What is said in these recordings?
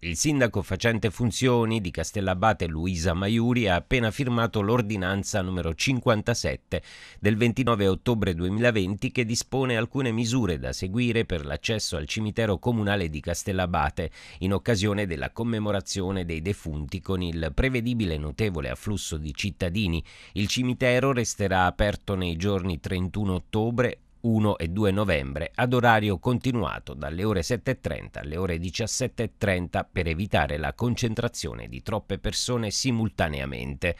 Il sindaco facente funzioni di Castellabate Luisa Maiuri ha appena firmato l'ordinanza numero 57 del 29 ottobre 2020 che dispone alcune misure da seguire per l'accesso al cimitero comunale di Castellabate in occasione della commemorazione dei defunti con il prevedibile notevole afflusso di cittadini. Il cimitero resterà aperto nei giorni 31 ottobre, 1 e 2 novembre ad orario continuato dalle ore 7.30 alle ore 17.30 per evitare la concentrazione di troppe persone simultaneamente.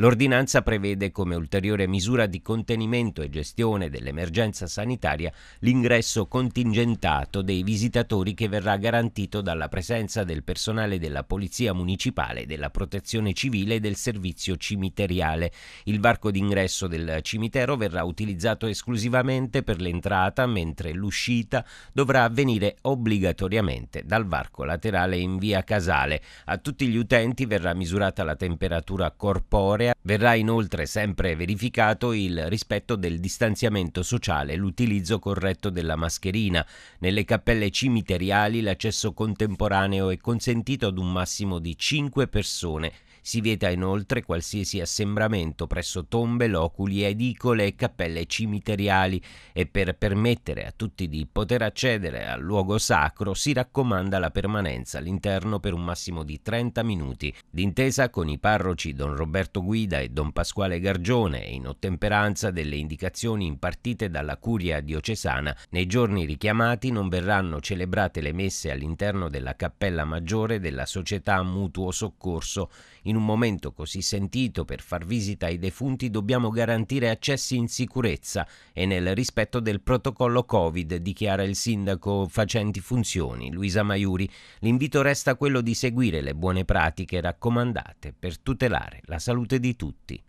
L'ordinanza prevede come ulteriore misura di contenimento e gestione dell'emergenza sanitaria l'ingresso contingentato dei visitatori che verrà garantito dalla presenza del personale della Polizia Municipale, della Protezione Civile e del Servizio Cimiteriale. Il varco d'ingresso del cimitero verrà utilizzato esclusivamente per l'entrata, mentre l'uscita dovrà avvenire obbligatoriamente dal varco laterale in via Casale. A tutti gli utenti verrà misurata la temperatura corporea area. Verrà inoltre sempre verificato il rispetto del distanziamento sociale e l'utilizzo corretto della mascherina. Nelle cappelle cimiteriali l'accesso contemporaneo è consentito ad un massimo di 5 persone si vieta inoltre qualsiasi assembramento presso tombe, loculi, edicole e cappelle cimiteriali e per permettere a tutti di poter accedere al luogo sacro si raccomanda la permanenza all'interno per un massimo di 30 minuti. D'intesa con i parroci Don Roberto Guida e Don Pasquale Gargione e in ottemperanza delle indicazioni impartite dalla curia diocesana, nei giorni richiamati non verranno celebrate le messe all'interno della cappella maggiore della Società Mutuo Soccorso in un momento così sentito per far visita ai defunti dobbiamo garantire accessi in sicurezza e nel rispetto del protocollo Covid, dichiara il sindaco facenti funzioni, Luisa Maiuri. L'invito resta quello di seguire le buone pratiche raccomandate per tutelare la salute di tutti.